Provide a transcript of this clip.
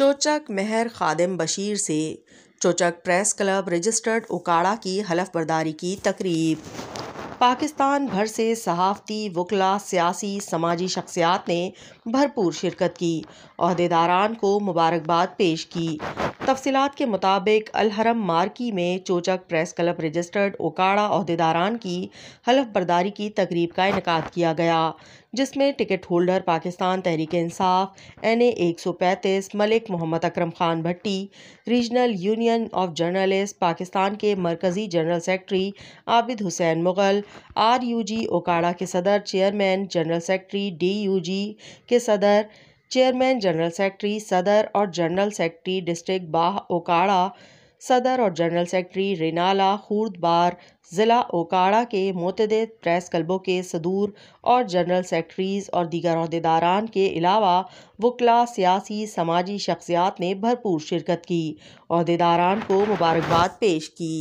चोचक मेहर खादिम बशीर से Chochak press club registered Okara की हलफ बर्दारी की तकरीब पाकिस्तान भर से सहाफ़ती वकला सियासी समाजी शख्सियात ने भरपूर शिरकत की अहदेदारान को मुबारकबाद पेश की तफसीत के मुताबिक अलहरम मार्की में Chochak press club registered Okara अहदेदारान की हलफ बर्दारी की तकरीब का इनका किया गया जिसमें ticket holder Pakistan Tehreek Insaf N A एक सौ पैंतीस Malik Mohammad Akram Khan Bhatti regional union of journalist Pakistan के मरकज़ी general secretary Abid Hussain Mughal R U J Okara के सदर chairman general secretary D U J के सदर चेयरमैन जनरल सेक्रेटरी सदर और जनरल सेक्रेटरी डिस्ट्रिक्ट बाह ओकाड़ा सदर और जनरल सेक्रेटरी रिनाला खूर्दबार ज़िला ओकाड़ा के मतद प्रेस क्लबों के सदूर और जनरल सेक्रेटरीज़ और दीगर अहदेदारान के अलावा वकला सियासी समाजी शख्सियात ने भरपूर शिरकत की अहदेदारान को मुबारकबाद पेश की